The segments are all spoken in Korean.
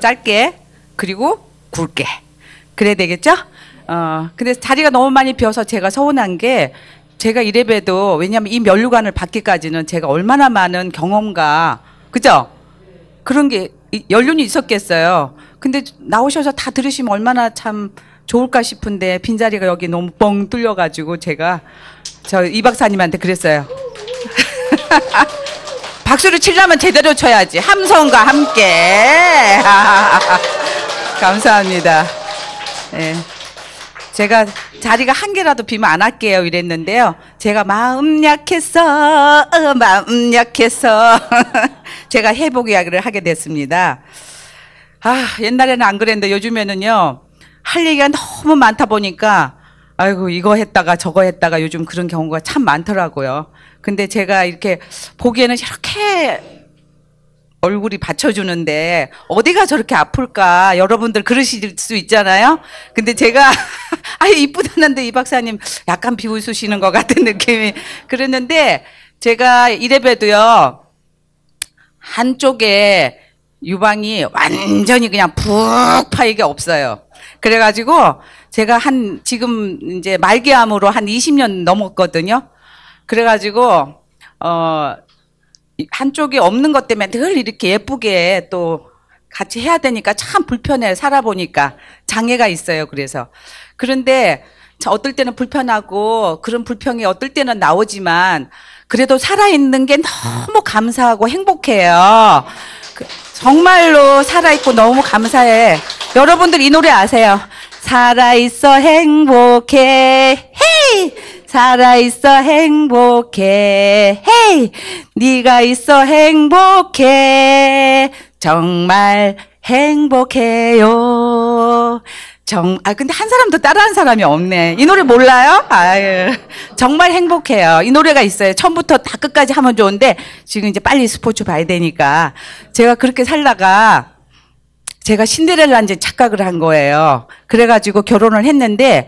짧게 그리고 굵게 그래야 되겠죠? 어, 근데 자리가 너무 많이 비어서 제가 서운한 게 제가 이래봬도 왜냐하면 이 면류관을 받기까지는 제가 얼마나 많은 경험과 그죠? 그런 게 연륜이 있었겠어요. 근데 나오셔서 다 들으시면 얼마나 참 좋을까 싶은데 빈자리가 여기 너무 뻥 뚫려가지고 제가 저 이 박사님한테 그랬어요. 박수를 치려면 제대로 쳐야지. 함성과 함께. 감사합니다. 네. 제가 자리가 한 개라도 비면 안 할게요 이랬는데요. 제가 마음 약해서 어, 마음 약해서 제가 회복 이야기를 하게 됐습니다. 아 옛날에는 안 그랬는데 요즘에는요 할 얘기가 너무 많다 보니까 아이고 이거 했다가 저거 했다가 요즘 그런 경우가 참 많더라고요. 근데 제가 이렇게 보기에는 이렇게 얼굴이 받쳐주는데 어디가 저렇게 아플까 여러분들 그러실 수 있잖아요. 근데 제가 아예 이쁘다는데 이 박사님 약간 비웃으시는 것 같은 느낌이 그랬는데 제가 이래봬도요 한쪽에 유방이 완전히 그냥 푹 파이게 없어요. 그래가지고 제가 한 지금 이제 말기암으로 한 20년 넘었거든요. 그래가지고 어 한쪽이 없는 것 때문에 늘 이렇게 예쁘게 또 같이 해야 되니까 참 불편해 살아보니까 장애가 있어요. 그래서 그런데 어떨 때는 불편하고 그런 불평이 어떨 때는 나오지만 그래도 살아있는 게 너무 감사하고 행복해요. 그 정말로 살아있고 너무 감사해. 여러분들 이 노래 아세요? 살아있어 행복해. 헤이! 살아있어 행복해. 헤이! 네가 있어 행복해. 정말 행복해요. 정, 아, 근데 한 사람도 따라한 사람이 없네. 이 노래 몰라요? 아유. 정말 행복해요. 이 노래가 있어요. 처음부터 다 끝까지 하면 좋은데, 지금 이제 빨리 스포츠 봐야 되니까. 제가 그렇게 살다가, 제가 신데렐라인지 착각을 한 거예요. 그래가지고 결혼을 했는데,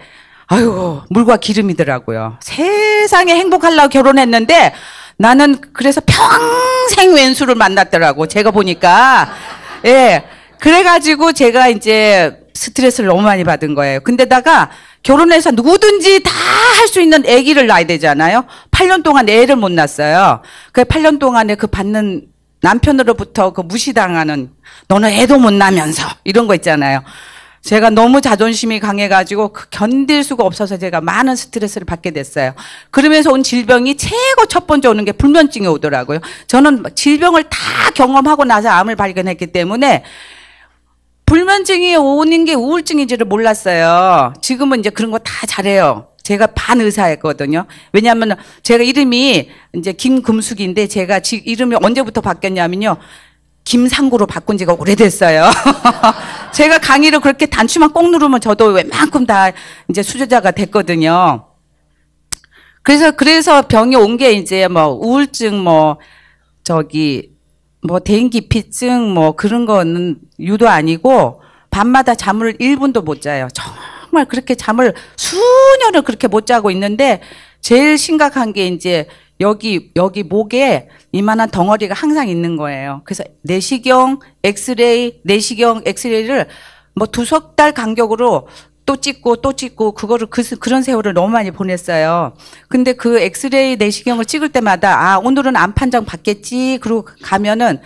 아유, 물과 기름이더라고요. 세상에 행복하려고 결혼했는데 나는 그래서 평생 왼수를 만났더라고. 제가 보니까. 예. 그래가지고 제가 이제 스트레스를 너무 많이 받은 거예요. 근데다가 결혼해서 누구든지 다 할 수 있는 아기를 낳아야 되잖아요. 8년 동안 애를 못 낳았어요. 그 8년 동안에 그 받는 남편으로부터 그 무시당하는 너는 애도 못 나면서 이런 거 있잖아요. 제가 너무 자존심이 강해가지고 그 견딜 수가 없어서 제가 많은 스트레스를 받게 됐어요. 그러면서 온 질병이 최고 첫 번째 오는 게 불면증이 오더라고요. 저는 질병을 다 경험하고 나서 암을 발견했기 때문에 불면증이 오는 게 우울증인지를 몰랐어요. 지금은 이제 그런 거 다 잘해요. 제가 반 의사였거든요. 왜냐하면 제가 이름이 이제 김금숙인데 제가 지, 이름이 언제부터 바뀌었냐면요. 김상구로 바꾼 지가 오래됐어요. 제가 강의를 그렇게 단추만 꼭 누르면 저도 웬만큼 다 이제 수조자가 됐거든요. 그래서, 그래서 병이 온 게 이제 뭐 우울증 뭐 저기 뭐 대인기피증 뭐 그런 거는 유도 아니고 밤마다 잠을 1분도 못 자요. 정말 그렇게 잠을 수년을 그렇게 못 자고 있는데 제일 심각한 게 이제 여기, 여기 목에 이만한 덩어리가 항상 있는 거예요. 그래서 내시경, 엑스레이, 내시경, 엑스레이를 뭐 두 석 달 간격으로 또 찍고 또 찍고 그거를 그, 그런 세월을 너무 많이 보냈어요. 근데 그 엑스레이 내시경을 찍을 때마다 아 오늘은 암 판정 받겠지. 그리고 가면은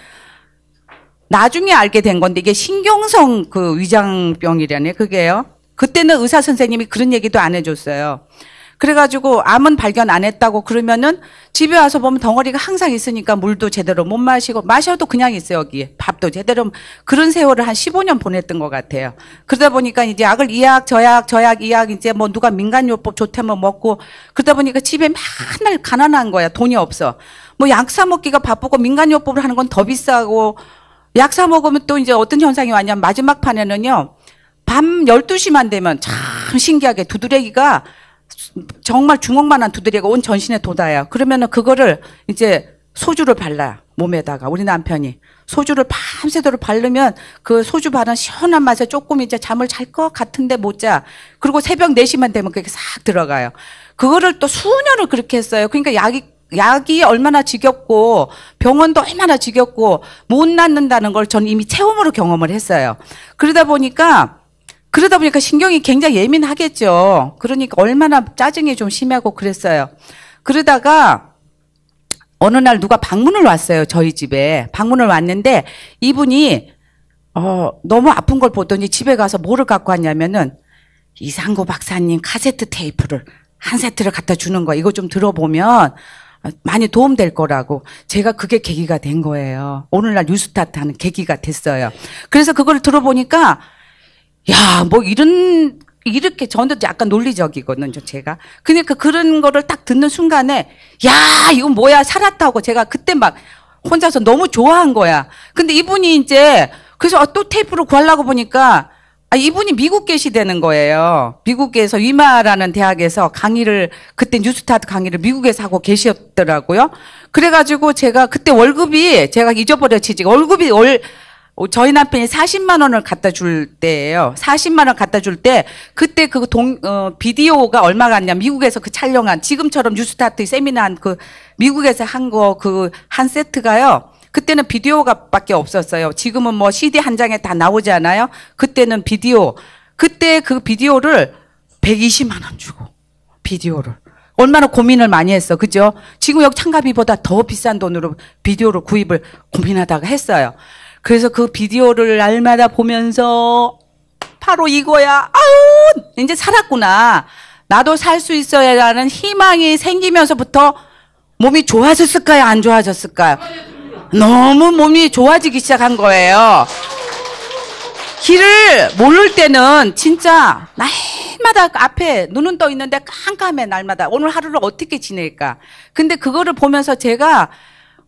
나중에 알게 된 건데 이게 신경성 그 위장병이라네 그게요. 그때는 의사 선생님이 그런 얘기도 안 해줬어요. 그래가지고 암은 발견 안 했다고 그러면은 집에 와서 보면 덩어리가 항상 있으니까 물도 제대로 못 마시고 마셔도 그냥 있어요 여기 밥도 제대로 그런 세월을 한 15년 보냈던 것 같아요. 그러다 보니까 이제 약을 이약 저약 저약 이약 이제 뭐 누가 민간요법 좋다면 먹고 그러다 보니까 집에 맨날 가난한 거야 돈이 없어. 뭐 약 사 먹기가 바쁘고 민간요법을 하는 건 더 비싸고 약 사 먹으면 또 이제 어떤 현상이 왔냐면 마지막 판에는요 밤 12시만 되면 참 신기하게 두드레기가 정말 주먹만한 두드리가 온 전신에 돋아요. 그러면은 그거를 이제 소주를 발라 몸에다가 우리 남편이 소주를 밤새도록 바르면 그 소주 바른 시원한 맛에 조금 이제 잠을 잘 것 같은데 못 자. 그리고 새벽 4시만 되면 그게싹 들어가요. 그거를 또 수년을 그렇게 했어요. 그러니까 약이 약이 얼마나 지겹고 병원도 얼마나 지겹고 못 낫는다는 걸 저는 이미 체험으로 경험을 했어요. 그러다 보니까 그러다 보니까 신경이 굉장히 예민하겠죠. 그러니까 얼마나 짜증이 좀 심하고 그랬어요. 그러다가 어느 날 누가 방문을 왔어요. 저희 집에. 방문을 왔는데 이분이 어, 너무 아픈 걸 보더니 집에 가서 뭐를 갖고 왔냐면은 이상구 박사님 카세트 테이프를 한 세트를 갖다 주는 거. 이거 좀 들어보면 많이 도움될 거라고 제가 그게 계기가 된 거예요. 오늘날 뉴스타트 하는 계기가 됐어요. 그래서 그걸 들어보니까 야, 뭐 이런 이렇게 저는 약간 논리적이거든요, 제가. 그러니까 그런 거를 딱 듣는 순간에 야, 이거 뭐야, 살았다고 제가 그때 막 혼자서 너무 좋아한 거야. 근데 이분이 이제 그래서 어, 또 테이프를 구하려고 보니까 아, 이분이 미국 계시되는 거예요. 미국에서 위마라는 대학에서 강의를 그때 뉴스타트 강의를 미국에서 하고 계셨더라고요. 그래가지고 제가 그때 월급이 제가 잊어버렸지 월급이 월 어, 저희 남편이 40만 원을 갖다 줄 때예요. 40만 원 갖다 줄 때 그때 그동 어, 비디오가 얼마 갔냐 미국에서 그 촬영한 지금처럼 뉴스타트 세미나한 그 미국에서 한 거 그한 그 세트가요. 그때는 비디오가밖에 없었어요. 지금은 뭐 CD 한 장에 다나오잖아요 그때는 비디오. 그때 그 비디오를 120만 원 주고 비디오를 얼마나 고민을 많이 했어. 그죠? 지금 여기 창가비보다 더 비싼 돈으로 비디오를 구입을 고민하다가 했어요. 그래서 그 비디오를 날마다 보면서 바로 이거야. 아우, 이제 살았구나. 나도 살 수있어야하는 희망이 생기면서부터 몸이 좋아졌을까요? 안 좋아졌을까요? 너무 몸이 좋아지기 시작한 거예요. 길을 모를 때는 진짜 날마다 앞에 눈은 떠 있는데 깜깜해 날마다 오늘 하루를 어떻게 지낼까 근데 그거를 보면서 제가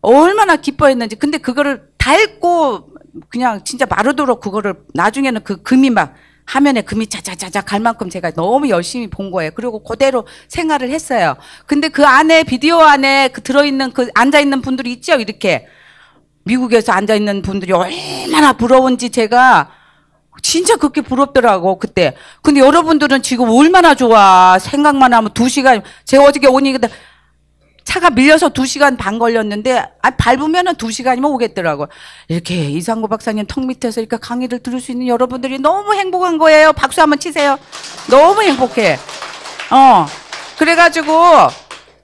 얼마나 기뻐했는지 근데 그거를 다 닳고 그냥 진짜 마르도록 그거를 나중에는 그 금이 막 화면에 금이 자자자자 갈 만큼 제가 너무 열심히 본 거예요. 그리고 그대로 생활을 했어요. 근데 그 안에 비디오 안에 그 들어있는 그 앉아있는 분들이 있죠. 이렇게 미국에서 앉아있는 분들이 얼마나 부러운지 제가 진짜 그렇게 부럽더라고 그때. 근데 여러분들은 지금 얼마나 좋아 생각만 하면 두 시간 제가 어저께 오니까 차가 밀려서 2시간 반 걸렸는데 아, 밟으면 은 2시간이면 오겠더라고 이렇게 이상구 박사님 턱 밑에서 이렇게 강의를 들을 수 있는 여러분들이 너무 행복한 거예요. 박수 한번 치세요. 너무 행복해. 어. 그래가지고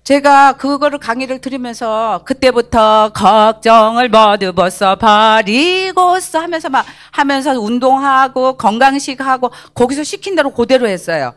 제가 그거를 강의를 들으면서 그때부터 걱정을 모두 벗어 버리고서 하면서 막 하면서 운동하고 건강식하고 거기서 시킨 대로 그대로 했어요.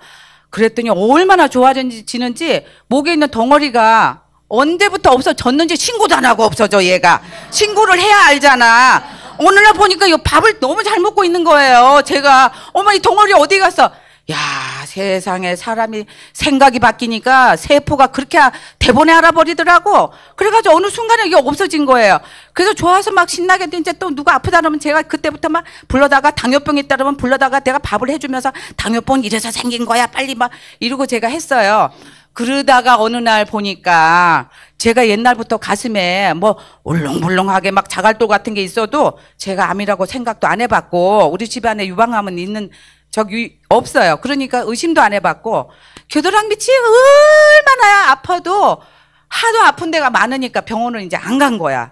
그랬더니 얼마나 좋아지는지 목에 있는 덩어리가 언제부터 없어졌는지 신고도 안 하고 없어져 얘가 신고를 해야 알잖아 오늘날 보니까 이 밥을 너무 잘 먹고 있는 거예요 제가 어머 이 덩어리 어디 갔어 야 세상에 사람이 생각이 바뀌니까 세포가 그렇게 대본에 알아버리더라고 그래가지고 어느 순간에 이게 없어진 거예요 그래서 좋아서 막 신나게 이제 또 누가 아프다 그러면 제가 그때부터 막 불러다가 당뇨병 있다 그러면 불러다가 내가 밥을 해주면서 당뇨병 이래서 생긴 거야 빨리 막 이러고 제가 했어요 그러다가 어느 날 보니까 제가 옛날부터 가슴에 뭐 울렁불렁하게 막 자갈돌 같은 게 있어도 제가 암이라고 생각도 안 해봤고 우리 집안에 유방암은 있는 저기 없어요. 그러니까 의심도 안 해봤고 겨드랑이 밑이 얼마나 아파도 하도 아픈 데가 많으니까 병원을 이제 안 간 거야.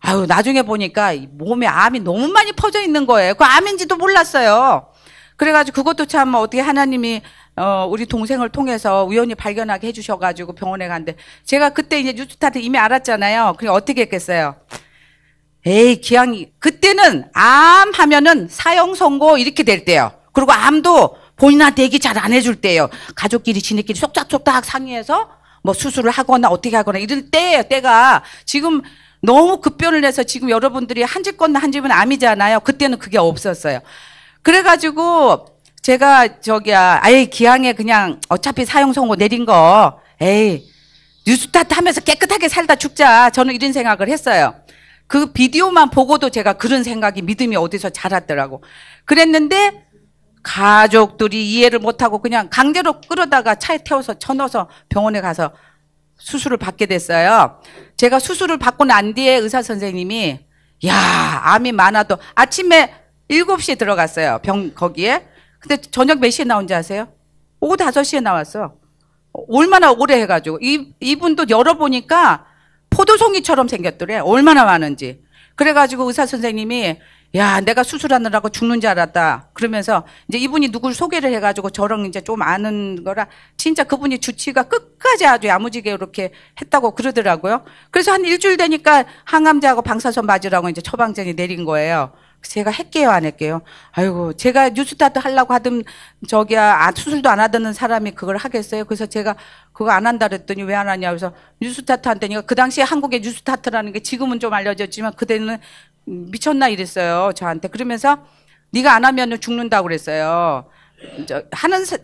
아유 나중에 보니까 몸에 암이 너무 많이 퍼져 있는 거예요. 그 암인지도 몰랐어요. 그래가지고 그것도 참 어떻게 하나님이 어, 우리 동생을 통해서 우연히 발견하게 해주셔가지고 병원에 갔는데 제가 그때 이제 뉴스타트 이미 알았잖아요. 그리 어떻게 했겠어요? 에이, 기왕이. 그때는 암 하면은 사형 선고 이렇게 될 때요. 그리고 암도 본인한테 얘기 잘 안 해줄 때요. 가족끼리 지네끼리 쏙닥쏙닥 상의해서 뭐 수술을 하거나 어떻게 하거나 이럴 때예요. 때가 지금 너무 급변을 해서 지금 여러분들이 한 집 건너 한 집은 암이잖아요. 그때는 그게 없었어요. 그래가지고 제가 저기 아, 아예 기왕에 그냥 어차피 사형 선고 내린 거 에이 뉴스타트 하면서 깨끗하게 살다 죽자 저는 이런 생각을 했어요. 그 비디오만 보고도 제가 그런 생각이 믿음이 어디서 자랐더라고. 그랬는데 가족들이 이해를 못하고 그냥 강제로 끌어다가 차에 태워서 쳐넣어서 병원에 가서 수술을 받게 됐어요. 제가 수술을 받고 난 뒤에 의사 선생님이 야 암이 많아도 아침에 7시에 들어갔어요. 병 거기에. 근데 저녁 몇 시에 나온지 아세요? 오후 5시에 나왔어. 얼마나 오래 해가지고. 이, 이분도 열어보니까 포도송이처럼 생겼더래. 얼마나 많은지. 그래가지고 의사 선생님이 야, 내가 수술하느라고 죽는 줄 알았다. 그러면서 이제 이분이 누굴 소개를 해가지고 저랑 이제 좀 아는 거라 진짜 그분이 주치가 끝까지 아주 야무지게 이렇게 했다고 그러더라고요. 그래서 한 일주일 되니까 항암제하고 방사선 맞으라고 이제 처방전이 내린 거예요. 제가 할게요, 안 할게요? 아이고, 제가 뉴스타트 하려고 하던 저기야, 아, 아, 수술도 안 하던 사람이 그걸 하겠어요? 그래서 제가 그거 안 한다 그랬더니 왜 안 하냐? 그래서 뉴스타트 한테니까그 당시에 한국의 뉴스타트라는 게 지금은 좀 알려졌지만 그때는 미쳤나 이랬어요, 저한테. 그러면서 네가 안 하면 죽는다고 그랬어요. 저 하는 사,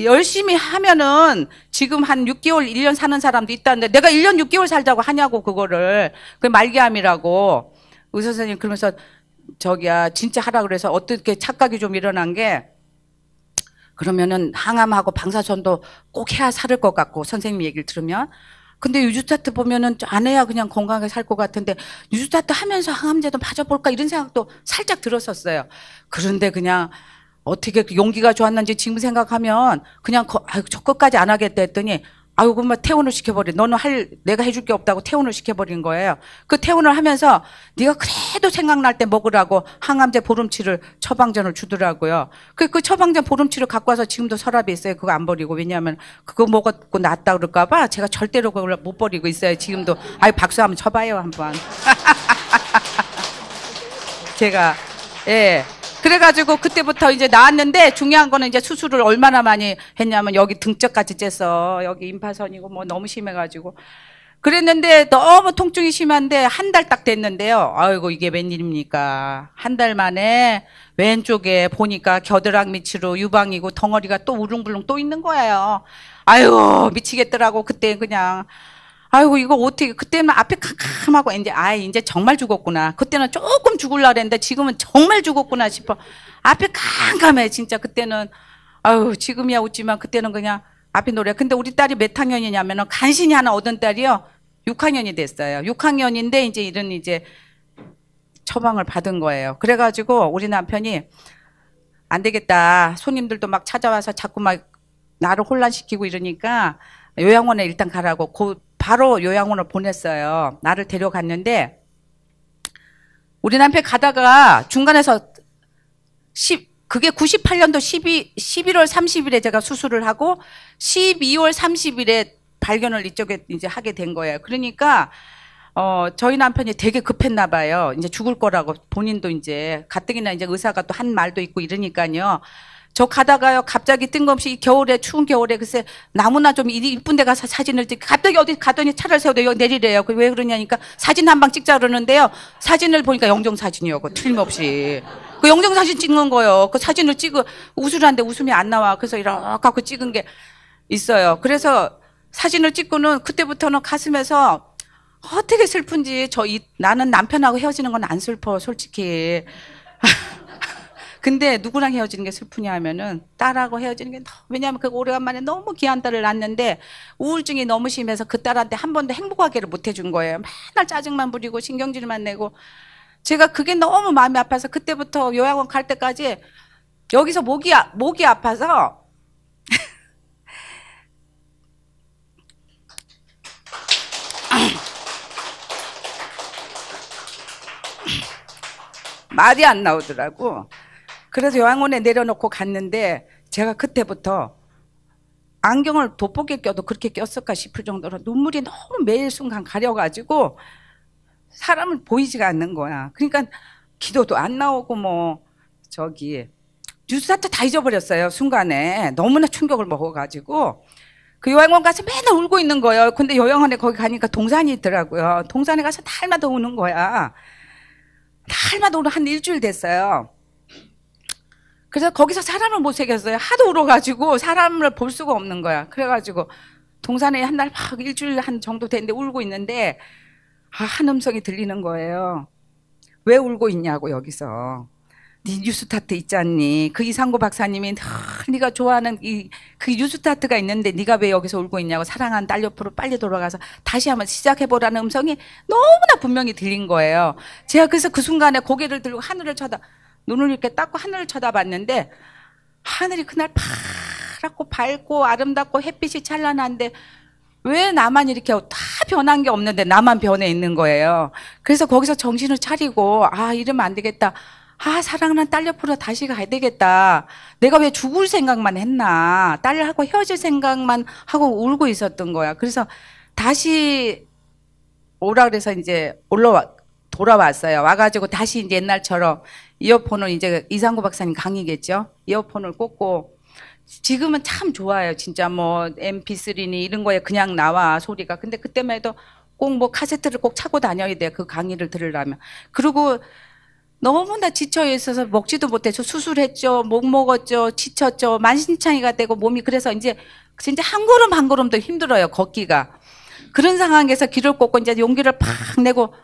열심히 하면은 지금 한 6개월, 1년 사는 사람도 있다는데 내가 1년 6개월 살자고 하냐고 그거를 그 말기암이라고 의사 선생님 그러면서 저기야 진짜 하라 그래서 어떻게 착각이 좀 일어난 게 그러면은 항암하고 방사선도 꼭 해야 살을것 같고 선생님 얘기를 들으면 근데 유주타트 보면은 안 해야 그냥 건강하게 살 것 같은데 유주타트 하면서 항암제도 맞아볼까 이런 생각도 살짝 들었었어요. 그런데 그냥 어떻게 용기가 좋았는지 지금 생각하면 그냥 거, 아유, 저 끝까지 안 하겠다 했더니 아유, 그만 뭐 퇴원을 시켜버린. 너는 할, 내가 해줄 게 없다고 퇴원을 시켜버린 거예요. 그 퇴원을 하면서 네가 그래도 생각날 때 먹으라고 항암제 보름치를 처방전을 주더라고요. 그, 그 처방전 보름치를 갖고 와서 지금도 서랍에 있어요. 그거 안 버리고. 왜냐하면 그거 먹었고 낫다 그럴까봐 제가 절대로 그걸 못 버리고 있어요. 지금도. 아유, 박수 한번 쳐봐요, 한번. 제가, 예. 그래가지고 그때부터 이제 나왔는데 중요한 거는 이제 수술을 얼마나 많이 했냐면 여기 등짝까지 째서 여기 임파선이고 뭐 너무 심해가지고 그랬는데 너무 통증이 심한데 한 달 딱 됐는데요. 아이고 이게 웬일입니까? 한 달 만에 왼쪽에 보니까 겨드랑 이 밑으로 유방이고 덩어리가 또 우릉불릉 또 있는 거예요. 아유 미치겠더라고 그때 그냥 아이고 이거 어떻게 그때는 앞에 캄캄하고 이제 아 이제 정말 죽었구나. 그때는 조금 죽을라 그랬는데 지금은 정말 죽었구나 싶어. 앞에 캄캄해 진짜 그때는 아유 지금이야 웃지만 그때는 그냥 앞에 노래. 근데 우리 딸이 몇 학년이냐면은 간신히 하나 얻은 딸이요. 6학년이 됐어요. 6학년인데 이제 이런 이제 처방을 받은 거예요. 그래 가지고 우리 남편이 안 되겠다. 손님들도 막 찾아와서 자꾸 막 나를 혼란시키고 이러니까 요양원에 일단 가라고 곧 바로 요양원을 보냈어요. 나를 데려갔는데 우리 남편 가다가 중간에서 10 그게 98년도 12 11월 30일에 제가 수술을 하고 12월 30일에 발견을 이쪽에 이제 하게 된 거예요. 그러니까 어 저희 남편이 되게 급했나 봐요. 이제 죽을 거라고 본인도 이제 가뜩이나 이제 의사가 또 한 말도 있고 이러니까요. 저 가다가요 갑자기 뜬금없이 겨울에 추운 겨울에 글쎄 나무나 좀 이쁜 데 가서 사진을 찍 갑자기 어디 가더니 차를 세우다 여기 내리래요 그 왜 그러냐니까 사진 한 방 찍자 그러는데요 사진을 보니까 영정 사진이요 고 틀림없이 그 영정 사진 찍는 거요 예그 사진을 찍어 웃으라는데 웃음이 안 나와 그래서 이렇게 하고 찍은 게 있어요 그래서 사진을 찍고는 그때부터는 가슴에서 어떻게 슬픈지 저 이 나는 남편하고 헤어지는 건 안 슬퍼 솔직히 근데 누구랑 헤어지는 게 슬프냐 하면은 딸하고 헤어지는 게 너무, 왜냐하면 그 오래간만에 너무 귀한 딸을 낳았는데 우울증이 너무 심해서 그 딸한테 한 번도 행복하게를 못 해준 거예요. 맨날 짜증만 부리고 신경질만 내고 제가 그게 너무 마음이 아파서 그때부터 요양원 갈 때까지 여기서 목이 아, 목이 아파서 말이 안 나오더라고. 그래서 요양원에 내려놓고 갔는데 제가 그때부터 안경을 돋보기 껴도 그렇게 꼈을까 싶을 정도로 눈물이 너무 매일 순간 가려가지고 사람을 보이지가 않는 거야. 그러니까 기도도 안 나오고 뭐 저기 뉴스타트 다 잊어버렸어요 순간에 너무나 충격을 먹어가지고 그 요양원 가서 맨날 울고 있는 거예요. 근데 요양원에 거기 가니까 동산이 있더라고요. 동산에 가서 날마다 우는 거야. 날마다 우는 한 일주일 됐어요. 그래서 거기서 사람을 못 새겼어요. 하도 울어가지고 사람을 볼 수가 없는 거야. 그래가지고 동산에 한 날 막 일주일 한 정도 됐는데 울고 있는데 아, 한 음성이 들리는 거예요. 왜 울고 있냐고 여기서. 네 뉴스타트 있잖니그 이상구 박사님이 아, 네가 좋아하는 이그 뉴스타트가 있는데 네가 왜 여기서 울고 있냐고 사랑한 딸 옆으로 빨리 돌아가서 다시 한번 시작해보라는 음성이 너무나 분명히 들린 거예요. 제가 그래서 그 순간에 고개를 들고 하늘을 쳐다 눈을 이렇게 닦고 하늘을 쳐다봤는데 하늘이 그날 파랗고 밝고 아름답고 햇빛이 찬란한데 왜 나만 이렇게 다 변한 게 없는데 나만 변해 있는 거예요. 그래서 거기서 정신을 차리고 아 이러면 안 되겠다. 아 사랑하는 딸 옆으로 다시 가야 되겠다. 내가 왜 죽을 생각만 했나. 딸하고 헤어질 생각만 하고 울고 있었던 거야. 그래서 다시 오라 그래서 이제 올라와 돌아왔어요. 와가지고 다시 이제 옛날처럼 이어폰을 이제 이상구 박사님 강의겠죠. 이어폰을 꽂고 지금은 참 좋아요. 진짜 뭐 MP3니 이런 거에 그냥 나와 소리가. 근데 그때만 해도 꼭 뭐 카세트를 꼭 차고 다녀야 돼. 그 강의를 들으려면. 그리고 너무나 지쳐 있어서 먹지도 못해서 수술했죠. 못 먹었죠. 지쳤죠. 만신창이가 되고 몸이 그래서 이제 진짜 한 걸음 한 걸음도 힘들어요. 걷기가. 그런 상황에서 귀를 꽂고 이제 용기를 팍 내고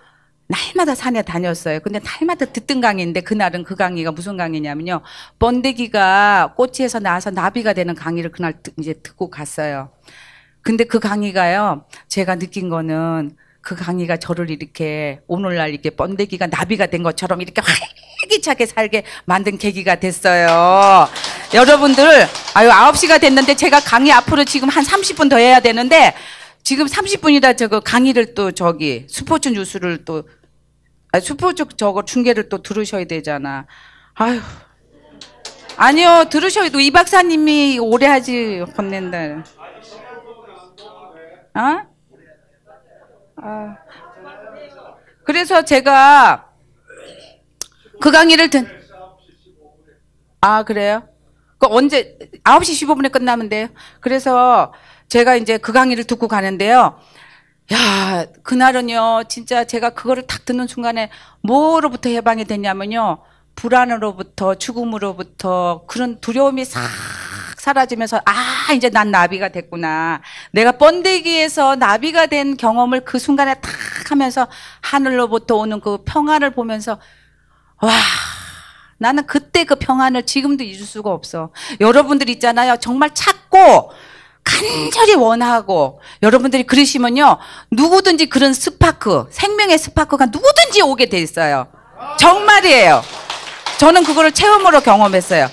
날마다 산에 다녔어요. 근데 날마다 듣던 강의인데 그날은 그 강의가 무슨 강의냐면요. 번데기가 꼬치에서 나와서 나비가 되는 강의를 그날 이제 듣고 갔어요. 근데 그 강의가요. 제가 느낀 거는 그 강의가 저를 이렇게 오늘날 이렇게 번데기가 나비가 된 것처럼 이렇게 활기차게 살게 만든 계기가 됐어요. 여러분들 아유 9시가 됐는데 제가 강의 앞으로 지금 한 30분 더 해야 되는데 지금 30분이다 저거 강의를 또 저기 스포츠 뉴스를 또 아, 스포츠 저거 중계를 또 들으셔야 되잖아. 아휴. 아니요, 들으셔도 이 박사님이 오래 하지, 혼낸다. 어? 아. 그래서 제가 그 강의를 든, 아, 그래요? 그 언제, 9시 15분에 끝나면 돼요? 그래서 제가 이제 그 강의를 듣고 가는데요. 야, 그날은요, 진짜 제가 그거를 탁 듣는 순간에 뭐로부터 해방이 됐냐면요. 불안으로부터 죽음으로부터 그런 두려움이 싹 사라지면서 아 이제 난 나비가 됐구나 내가 번데기에서 나비가 된 경험을 그 순간에 탁 하면서 하늘로부터 오는 그 평안을 보면서 와 나는 그때 그 평안을 지금도 잊을 수가 없어 여러분들 있잖아요 정말 찾고 간절히 원하고 여러분들이 그러시면요 누구든지 그런 스파크 생명의 스파크가 누구든지 오게 돼 있어요 정말이에요 저는 그거를 체험으로 경험했어요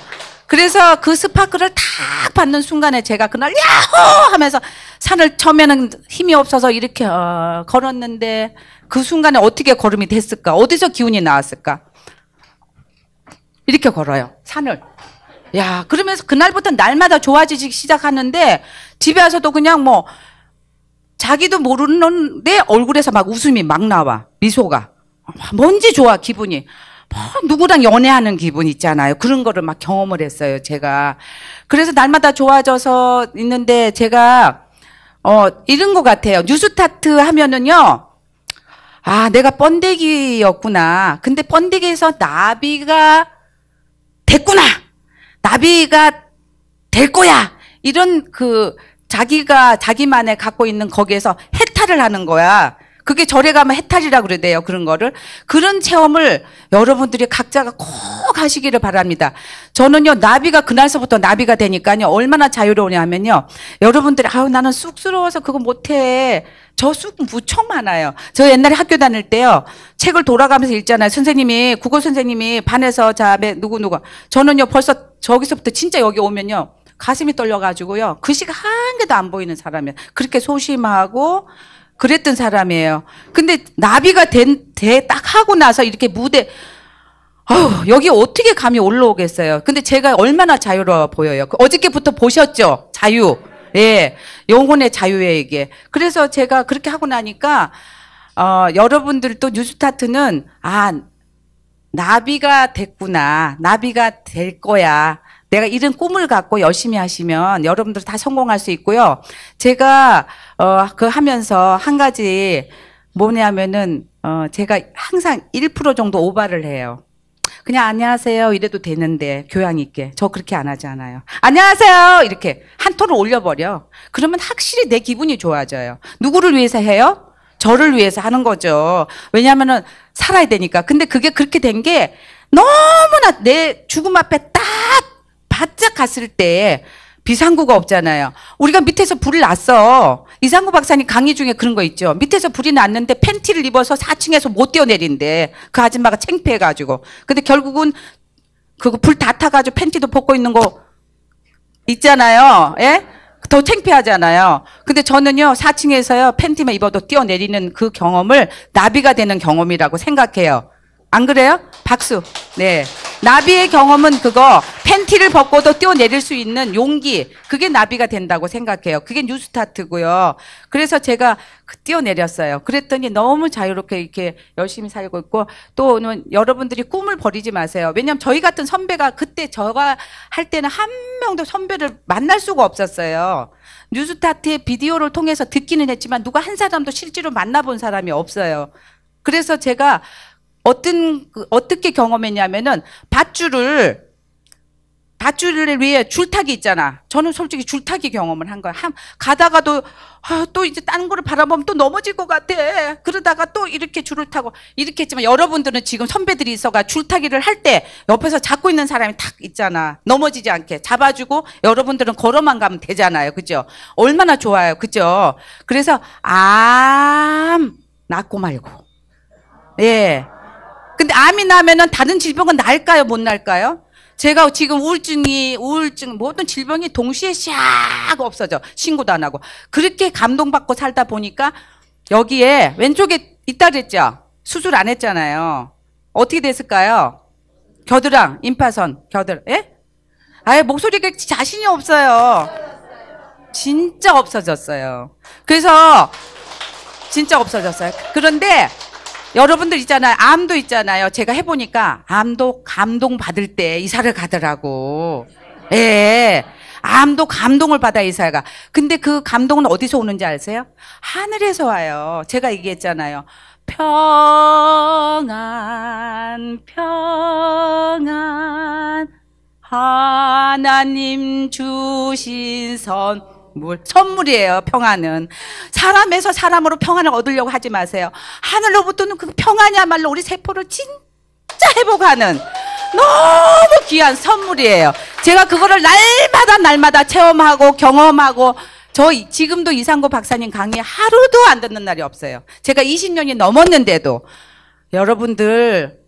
그래서 그 스파크를 탁 받는 순간에 제가 그날 야호 하면서 산을 처음에는 힘이 없어서 이렇게 어, 걸었는데 그 순간에 어떻게 걸음이 됐을까 어디서 기운이 나왔을까 이렇게 걸어요 산을 야, 그러면서 그날부터 날마다 좋아지기 시작하는데 집에 와서도 그냥 뭐 자기도 모르는 내 얼굴에서 막 웃음이 막 나와. 미소가. 아, 뭔지 좋아, 기분이. 뭐 누구랑 연애하는 기분 있잖아요. 그런 거를 막 경험을 했어요, 제가. 그래서 날마다 좋아져서 있는데 제가 어, 이런 것 같아요. 뉴스타트 하면은요. 아, 내가 번데기였구나. 근데 번데기에서 나비가 됐구나. 나비가 될 거야. 이런 그 자기가 자기만의 갖고 있는 거기에서 해탈을 하는 거야. 그게 절에 가면 해탈이라 그러대요. 그런 거를. 그런 체험을 여러분들이 각자가 꼭 하시기를 바랍니다. 저는요, 나비가 그날서부터 나비가 되니까요, 얼마나 자유로우냐면요. 여러분들이, 아우 나는 쑥스러워서 그거 못해. 저 쑥 무척 많아요. 저 옛날에 학교 다닐 때요, 책을 돌아가면서 읽잖아요. 선생님이, 국어 선생님이 반에서 자, 누구누구. 저는요, 벌써 저기서부터 진짜 여기 오면요. 가슴이 떨려가지고요. 글씨가 한 개도 안 보이는 사람이에요. 그렇게 소심하고, 그랬던 사람이에요. 근데 나비가 된, 대, 딱 하고 나서 이렇게 무대, 어우 여기 어떻게 감이 올라오겠어요. 근데 제가 얼마나 자유로워 보여요. 그 어저께부터 보셨죠? 자유. 예. 영혼의 자유에 이게. 그래서 제가 그렇게 하고 나니까, 어, 여러분들또 뉴스타트는, 아, 나비가 됐구나. 나비가 될 거야. 내가 이런 꿈을 갖고 열심히 하시면 여러분들 다 성공할 수 있고요. 제가 어그 하면서 한 가지 뭐냐면은 어 제가 항상 1% 정도 오바를 해요. 그냥 안녕하세요 이래도 되는데 교양 있게 저 그렇게 안하잖아요 안녕하세요 이렇게 한 톤을 올려버려. 그러면 확실히 내 기분이 좋아져요. 누구를 위해서 해요? 저를 위해서 하는 거죠. 왜냐하면은 살아야 되니까. 근데 그게 그렇게 된 게 너무나 내 죽음 앞에 딱 바짝 갔을 때 비상구가 없잖아요. 우리가 밑에서 불을 났어. 이상구 박사님 강의 중에 그런 거 있죠. 밑에서 불이 났는데 팬티를 입어서 4층에서 못 뛰어내린대. 그 아줌마가 창피해가지고. 근데 결국은 그거 불 다 타가지고 팬티도 벗고 있는 거 있잖아요. 예? 더 창피하잖아요. 근데 저는요, 4층에서요, 팬티만 입어도 뛰어내리는 그 경험을 나비가 되는 경험이라고 생각해요. 안 그래요? 박수. 네. 나비의 경험은 그거 팬티를 벗고도 뛰어내릴 수 있는 용기. 그게 나비가 된다고 생각해요. 그게 뉴스타트고요. 그래서 제가 그 뛰어내렸어요. 그랬더니 너무 자유롭게 이렇게 열심히 살고 있고 또 여러분들이 꿈을 버리지 마세요. 왜냐하면 저희 같은 선배가 그때 저가 할 때는 한 명도 선배를 만날 수가 없었어요. 뉴스타트의 비디오를 통해서 듣기는 했지만 누가 한 사람도 실제로 만나본 사람이 없어요. 그래서 제가 어떤 그, 어떻게 경험했냐면은 밧줄을 밧줄을 위해 줄타기 있잖아. 저는 솔직히 줄타기 경험을 한 거야. 한, 가다가도 아, 또 이제 다른 거를 바라보면 또 넘어질 것 같아. 그러다가 또 이렇게 줄을 타고 이렇게 했지만 여러분들은 지금 선배들이 있어가 줄타기를 할 때 옆에서 잡고 있는 사람이 탁 있잖아. 넘어지지 않게 잡아주고 여러분들은 걸어만 가면 되잖아요. 그죠? 얼마나 좋아요. 그죠? 그래서 암낫고 아, 음, 말고 예. 근데 암이 나면은 다른 질병은 날까요? 못 날까요? 제가 지금 우울증이 우울증 모든 질병이 동시에 샥 없어져 신고도 안 하고 그렇게 감동받고 살다 보니까 여기에 왼쪽에 있다 그랬죠 수술 안 했잖아요 어떻게 됐을까요 겨드랑 임파선 겨드랑 예 아예 목소리가 자신이 없어요 진짜 없어졌어요 그래서 진짜 없어졌어요 그런데 여러분들 있잖아요. 암도 있잖아요. 제가 해보니까 암도 감동 받을 때 이사를 가더라고. 예. 암도 감동을 받아 이사가. 근데 그 감동은 어디서 오는지 아세요? 하늘에서 와요. 제가 얘기했잖아요. 평안, 평안, 하나님 주신 선. 선물. 선물이에요, 평안은. 사람에서 사람으로 평안을 얻으려고 하지 마세요. 하늘로부터는 그 평안이야말로 우리 세포를 진짜 회복하는 너무 귀한 선물이에요. 제가 그거를 날마다 날마다 체험하고 경험하고 저 지금도 이상고 박사님 강의 하루도 안 듣는 날이 없어요. 제가 20년이 넘었는데도 여러분들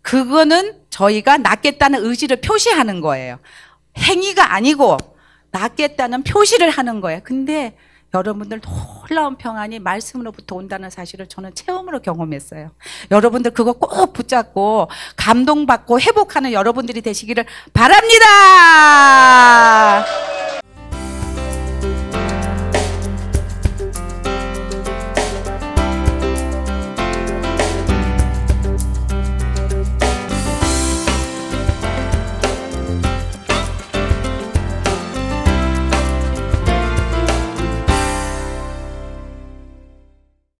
그거는 저희가 낫겠다는 의지를 표시하는 거예요. 행위가 아니고 낫겠다는 표시를 하는 거예요. 근데 여러분들 놀라운 평안이 말씀으로부터 온다는 사실을 저는 체험으로 경험했어요. 여러분들 그거 꼭 붙잡고 감동받고 회복하는 여러분들이 되시기를 바랍니다.